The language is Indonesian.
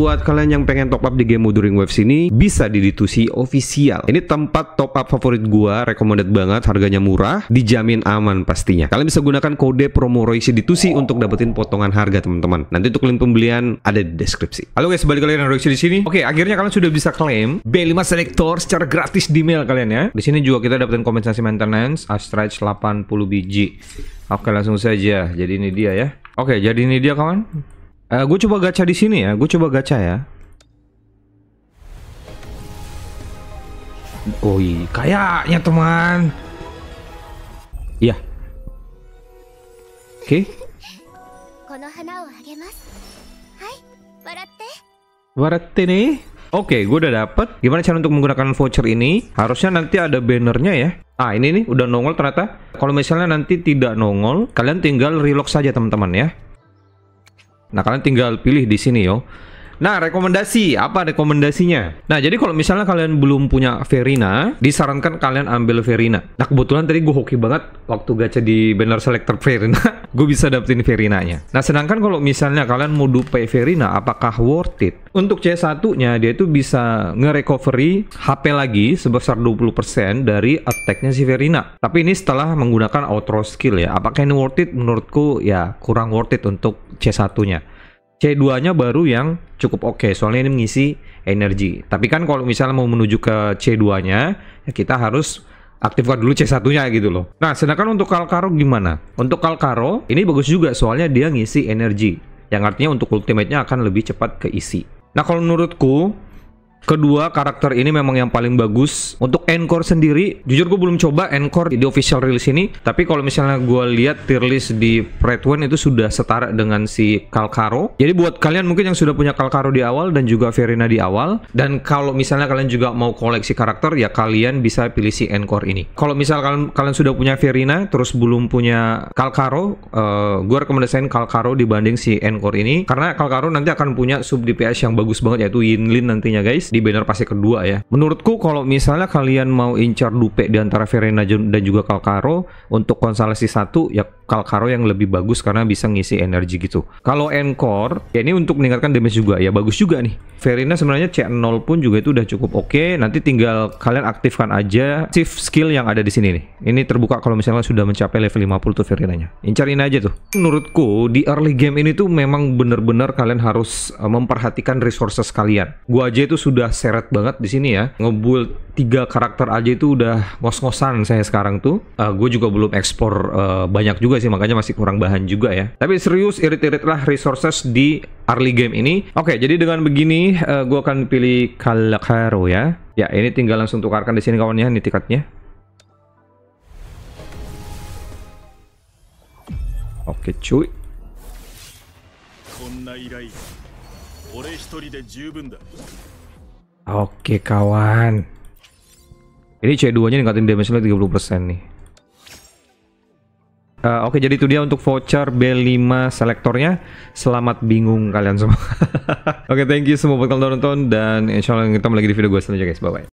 buat kalian yang pengen top up di game Wuthering Waves ini bisa di D2C official. Ini tempat top up favorit gua, recommended banget, harganya murah, dijamin aman pastinya. Kalian bisa gunakan kode promo Royce D2C untuk dapetin potongan harga teman-teman. Nanti untuk link pembelian ada di deskripsi. Halo guys, balik kalian dengan Royce di sini. Oke, akhirnya kalian sudah bisa klaim B5 Selector secara gratis di mail kalian ya. Di sini juga kita dapetin kompensasi maintenance Astrage 80 biji. Oke, langsung saja. Jadi ini dia ya. Oke, jadi ini dia kawan. Uh, eh, gue coba gacha di sini ya. Gue coba gacha ya. Oi, kayaknya teman. Iya. Oke. Okay. Warate nih. Oke, okay, gue udah dapet. Gimana cara untuk menggunakan voucher ini? Harusnya nanti ada bannernya ya. Ah, ini nih udah nongol ternyata. Kalau misalnya nanti tidak nongol, kalian tinggal relock saja teman-teman ya. Nah, kalian tinggal pilih di sini yo. Nah, rekomendasi apa rekomendasinya? Nah, jadi kalau misalnya kalian belum punya Verina, disarankan kalian ambil Verina. Nah, kebetulan tadi gue hoki banget waktu gacha di banner selector Verina, gue bisa dapetin Verinanya. Nah, sedangkan kalau misalnya kalian mau dupe Verina, apakah worth it? Untuk C1-nya dia itu bisa nge-recovery HP lagi sebesar 20% dari attack-nya si Verina. Tapi ini setelah menggunakan outro skill ya. Apakah ini worth it? Menurutku ya kurang worth it untuk C1-nya. C2-nya baru yang cukup oke okay, soalnya ini mengisi energi. Tapi kan kalau misalnya mau menuju ke C2-nya, ya kita harus aktifkan dulu C1-nya gitu loh. Nah, sedangkan untuk Kalkaro gimana? Untuk Kalkaro ini bagus juga soalnya dia ngisi energi. Yang artinya untuk ultimate-nya akan lebih cepat keisi. Nah, kalau menurutku Kedua, karakter ini memang yang paling bagus. Untuk Encore sendiri, jujur gue belum coba Encore di official release ini. Tapi kalau misalnya gue lihat tier list di One itu sudah setara dengan si Kalkaro. Jadi buat kalian mungkin yang sudah punya Kalkaro di awal dan juga Verena di awal. Dan kalau misalnya kalian juga mau koleksi karakter, ya kalian bisa pilih si Encore ini. Kalau misalnya kalian, kalian sudah punya Verena, terus belum punya Kalkaro, uh, eh, gue rekomendasiin Kalkaro dibanding si Encore ini. Karena Kalkaro nanti akan punya sub DPS yang bagus banget, yaitu Yinlin nantinya guys di banner pasti kedua ya. Menurutku kalau misalnya kalian mau incar Dupe di antara Verena dan juga Calcaro untuk konsolasi satu ya Kalkaro yang lebih bagus karena bisa ngisi energi gitu. Kalau Encore, ya ini untuk meningkatkan damage juga ya bagus juga nih. Verina sebenarnya C0 pun juga itu udah cukup oke. Okay. Nanti tinggal kalian aktifkan aja shift skill yang ada di sini nih. Ini terbuka kalau misalnya sudah mencapai level 50 tuh Verinanya. Incarin aja tuh. Menurutku di early game ini tuh memang bener-bener kalian harus eh, memperhatikan resources kalian. Gua aja itu sudah seret banget di sini ya. Ngebul tiga karakter aja itu udah ngos-ngosan saya sekarang tuh. Uh, eh, gue juga belum ekspor uh, eh, banyak juga sih makanya masih kurang bahan juga ya tapi serius irit-irit lah resources di early game ini oke jadi dengan begini uh, eh, gue akan pilih Kalakaro ya ya ini tinggal langsung tukarkan di sini kawannya ini tiketnya oke cuy Oke kawan Ini C2 nya ningkatin damage nya 30% nih Uh, Oke, okay, jadi itu dia untuk voucher B5 selektornya. Selamat bingung kalian semua. Oke, okay, thank you semua buat kalian nonton dan insya Allah lagi di video gue selanjutnya guys. Bye-bye.